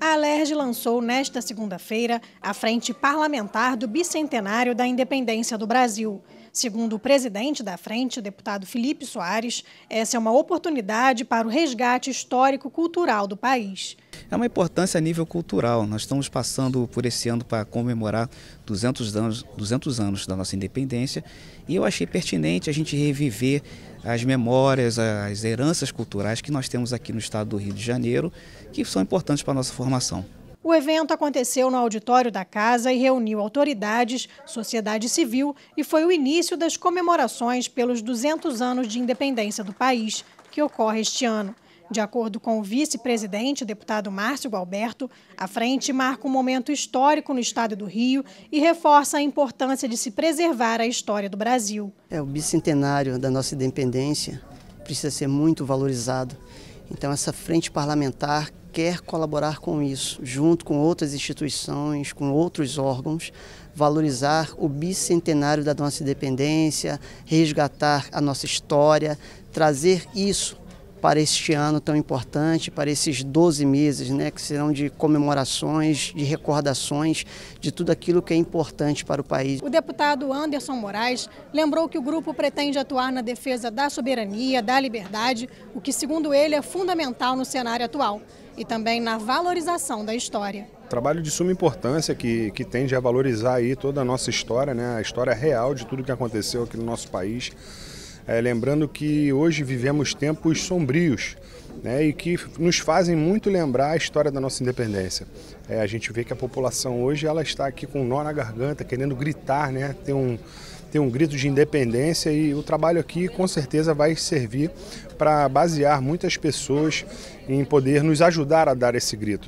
A Alerj lançou nesta segunda-feira a Frente Parlamentar do Bicentenário da Independência do Brasil. Segundo o presidente da frente, deputado Felipe Soares, essa é uma oportunidade para o resgate histórico-cultural do país é uma importância a nível cultural. Nós estamos passando por esse ano para comemorar 200 anos, 200 anos da nossa independência e eu achei pertinente a gente reviver as memórias, as heranças culturais que nós temos aqui no estado do Rio de Janeiro, que são importantes para a nossa formação. O evento aconteceu no auditório da casa e reuniu autoridades, sociedade civil e foi o início das comemorações pelos 200 anos de independência do país, que ocorre este ano. De acordo com o vice-presidente, deputado Márcio Galberto, a frente marca um momento histórico no estado do Rio e reforça a importância de se preservar a história do Brasil. É o bicentenário da nossa independência precisa ser muito valorizado. Então essa frente parlamentar quer colaborar com isso, junto com outras instituições, com outros órgãos, valorizar o bicentenário da nossa independência, resgatar a nossa história, trazer isso para este ano tão importante, para esses 12 meses, né, que serão de comemorações, de recordações, de tudo aquilo que é importante para o país. O deputado Anderson Moraes lembrou que o grupo pretende atuar na defesa da soberania, da liberdade, o que, segundo ele, é fundamental no cenário atual e também na valorização da história. Trabalho de suma importância que, que tende a valorizar aí toda a nossa história, né, a história real de tudo que aconteceu aqui no nosso país. É, lembrando que hoje vivemos tempos sombrios. Né, e que nos fazem muito lembrar a história da nossa independência. É, a gente vê que a população hoje ela está aqui com um nó na garganta, querendo gritar, né, ter, um, ter um grito de independência e o trabalho aqui com certeza vai servir para basear muitas pessoas em poder nos ajudar a dar esse grito.